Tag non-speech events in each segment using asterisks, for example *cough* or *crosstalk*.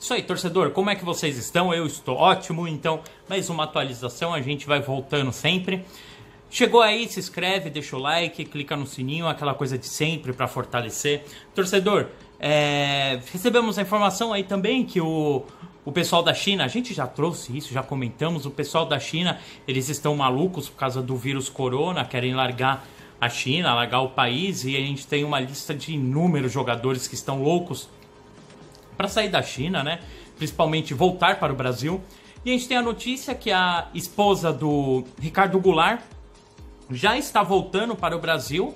Isso aí, torcedor, como é que vocês estão? Eu estou ótimo, então mais uma atualização, a gente vai voltando sempre. Chegou aí, se inscreve, deixa o like, clica no sininho, aquela coisa de sempre para fortalecer. Torcedor, é... recebemos a informação aí também que o, o pessoal da China, a gente já trouxe isso, já comentamos, o pessoal da China, eles estão malucos por causa do vírus corona, querem largar a China, largar o país, e a gente tem uma lista de inúmeros jogadores que estão loucos para sair da China, né? Principalmente voltar para o Brasil. E a gente tem a notícia que a esposa do Ricardo Goulart já está voltando para o Brasil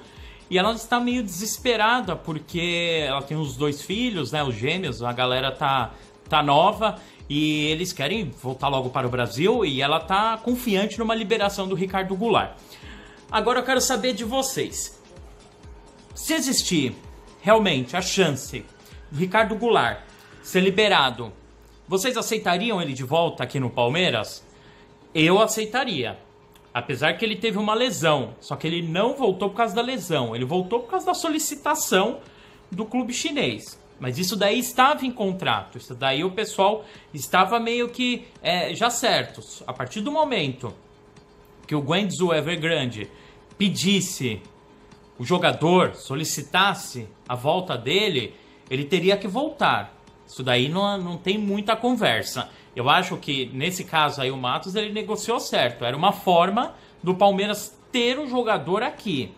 e ela está meio desesperada porque ela tem os dois filhos, né, os gêmeos, a galera tá tá nova e eles querem voltar logo para o Brasil e ela tá confiante numa liberação do Ricardo Goulart. Agora eu quero saber de vocês. Se existir realmente a chance do Ricardo Goulart ser liberado, vocês aceitariam ele de volta aqui no Palmeiras? Eu aceitaria. Apesar que ele teve uma lesão, só que ele não voltou por causa da lesão, ele voltou por causa da solicitação do clube chinês. Mas isso daí estava em contrato, isso daí o pessoal estava meio que é, já certos. A partir do momento que o Guangzhou Evergrande pedisse, o jogador solicitasse a volta dele, ele teria que voltar. Isso daí não, não tem muita conversa. Eu acho que nesse caso aí o Matos ele negociou certo. Era uma forma do Palmeiras ter um jogador aqui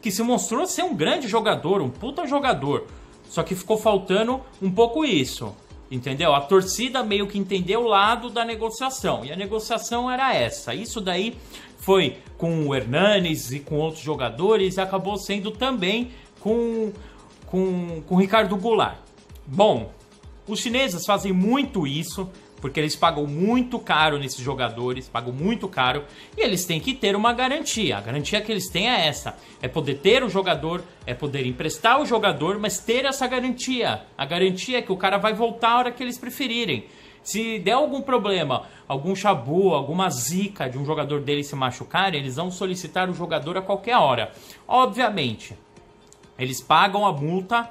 que se mostrou ser um grande jogador, um puta jogador. Só que ficou faltando um pouco isso. Entendeu? A torcida meio que entendeu o lado da negociação. E a negociação era essa. Isso daí foi com o Hernanes e com outros jogadores e acabou sendo também com, com, com o Ricardo Goulart. Bom, os chineses fazem muito isso, porque eles pagam muito caro nesses jogadores, pagam muito caro, e eles têm que ter uma garantia. A garantia que eles têm é essa: é poder ter o jogador, é poder emprestar o jogador, mas ter essa garantia. A garantia é que o cara vai voltar a hora que eles preferirem. Se der algum problema, algum chabu, alguma zica de um jogador dele se machucar, eles vão solicitar o jogador a qualquer hora. Obviamente, eles pagam a multa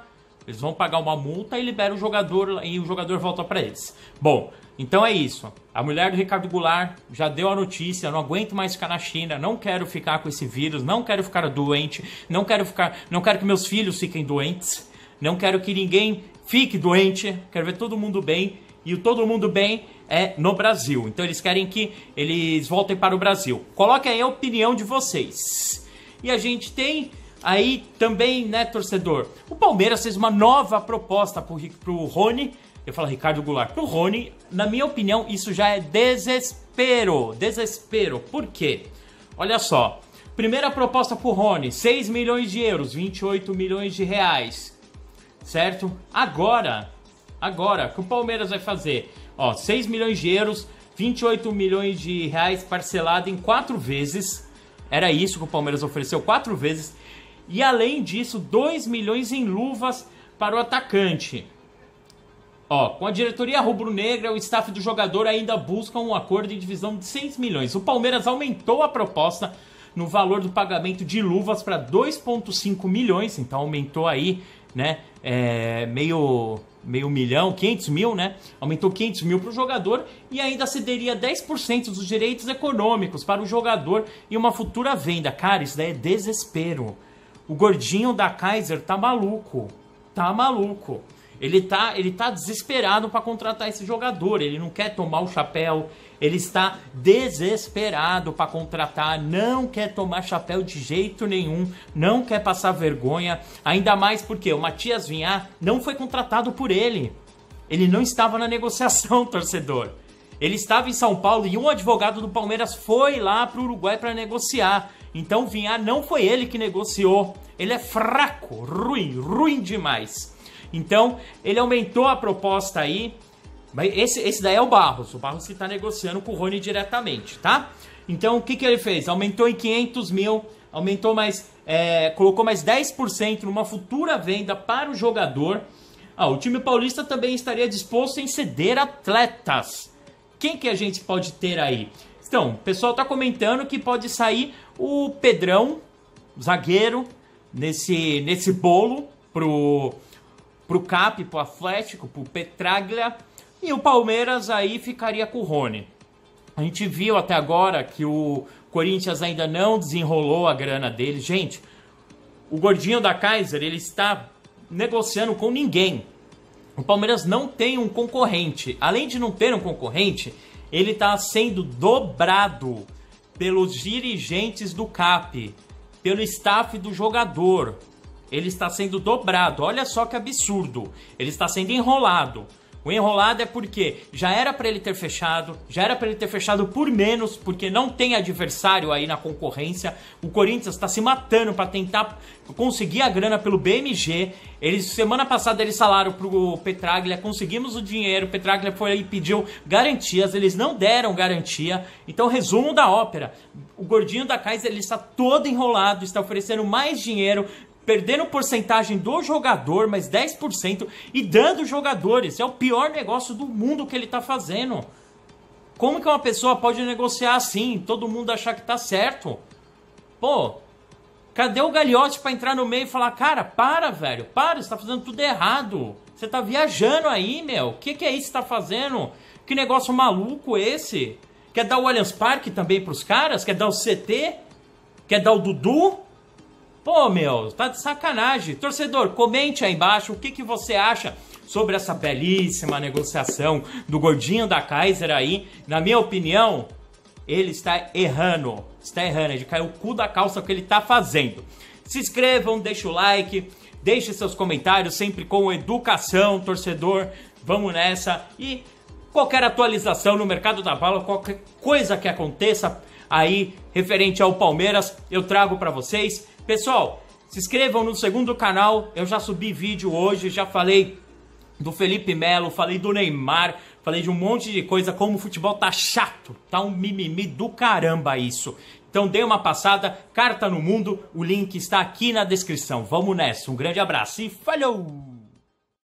eles vão pagar uma multa e liberam o jogador e o jogador volta para eles. Bom, então é isso. A mulher do Ricardo Goulart já deu a notícia, não aguento mais ficar na China, não quero ficar com esse vírus, não quero ficar doente, não quero ficar, não quero que meus filhos fiquem doentes, não quero que ninguém fique doente, quero ver todo mundo bem e o todo mundo bem é no Brasil. Então eles querem que eles voltem para o Brasil. Coloque aí a opinião de vocês. E a gente tem Aí também, né, torcedor? O Palmeiras fez uma nova proposta pro, pro Rony. Eu falo Ricardo Goulart. Pro Rony, na minha opinião, isso já é desespero. Desespero. Por quê? Olha só. Primeira proposta pro Rony: 6 milhões de euros, 28 milhões de reais. Certo? Agora, agora, o que o Palmeiras vai fazer? Ó, 6 milhões de euros, 28 milhões de reais parcelado em quatro vezes. Era isso que o Palmeiras ofereceu quatro vezes e além disso 2 milhões em luvas para o atacante. Ó, com a diretoria rubro-negra, o staff do jogador ainda busca um acordo de divisão de 6 milhões. O Palmeiras aumentou a proposta no valor do pagamento de luvas para 2,5 milhões, então aumentou aí, né, é, meio, meio milhão, 500 mil, né? Aumentou 500 mil para o jogador e ainda cederia 10% dos direitos econômicos para o jogador e uma futura venda. Cara, isso daí é desespero. O gordinho da Kaiser tá maluco. Tá maluco. Ele tá, ele tá desesperado para contratar esse jogador. Ele não quer tomar o chapéu. Ele está desesperado para contratar. Não quer tomar chapéu de jeito nenhum. Não quer passar vergonha. Ainda mais porque o Matias Vinhar não foi contratado por ele. Ele não estava na negociação, *laughs* torcedor. Ele estava em São Paulo e um advogado do Palmeiras foi lá para o Uruguai para negociar. Então Vinhar não foi ele que negociou. Ele é fraco, ruim, ruim demais. Então ele aumentou a proposta aí. Mas esse, esse daí é o Barros, o Barros que está negociando com o Rony diretamente, tá? Então o que, que ele fez? Aumentou em 500 mil, aumentou mais, é, colocou mais 10% numa futura venda para o jogador. Ah, o time paulista também estaria disposto em ceder atletas. Quem que a gente pode ter aí? Então, o pessoal tá comentando que pode sair o Pedrão, zagueiro, nesse, nesse bolo pro, pro Cap, pro Atlético, pro Petraglia. E o Palmeiras aí ficaria com o Rony. A gente viu até agora que o Corinthians ainda não desenrolou a grana dele. Gente, o gordinho da Kaiser, ele está negociando com ninguém. O Palmeiras não tem um concorrente. Além de não ter um concorrente, ele está sendo dobrado pelos dirigentes do CAP, pelo staff do jogador. Ele está sendo dobrado. Olha só que absurdo. Ele está sendo enrolado. O enrolado é porque já era para ele ter fechado, já era para ele ter fechado por menos, porque não tem adversário aí na concorrência. O Corinthians está se matando para tentar conseguir a grana pelo BMG. Eles semana passada eles salaram pro Petraglia, conseguimos o dinheiro. O Petraglia foi e pediu garantias, eles não deram garantia. Então resumo da ópera: o gordinho da Kaiser ele está todo enrolado, está oferecendo mais dinheiro perdendo porcentagem do jogador, mais 10%, e dando jogadores. É o pior negócio do mundo que ele está fazendo. Como que uma pessoa pode negociar assim, todo mundo achar que tá certo? Pô, cadê o Gagliotti para entrar no meio e falar, cara, para, velho, para, você tá fazendo tudo errado. Você tá viajando aí, meu. O que, que é isso que tá fazendo? Que negócio maluco esse? Quer dar o Allianz Parque também pros caras? Quer dar o CT? Quer dar o Dudu? Pô, meu, tá de sacanagem. Torcedor, comente aí embaixo o que, que você acha sobre essa belíssima negociação do gordinho da Kaiser aí. Na minha opinião, ele está errando. Está errando, é de cair o cu da calça que ele tá fazendo. Se inscrevam, deixa o like, deixe seus comentários sempre com educação, torcedor. Vamos nessa e qualquer atualização no mercado da bola, qualquer coisa que aconteça aí referente ao Palmeiras, eu trago para vocês. Pessoal, se inscrevam no segundo canal, eu já subi vídeo hoje, já falei do Felipe Melo, falei do Neymar, falei de um monte de coisa, como o futebol tá chato, tá um mimimi do caramba isso. Então dê uma passada, Carta no Mundo, o link está aqui na descrição. Vamos nessa, um grande abraço e falhou!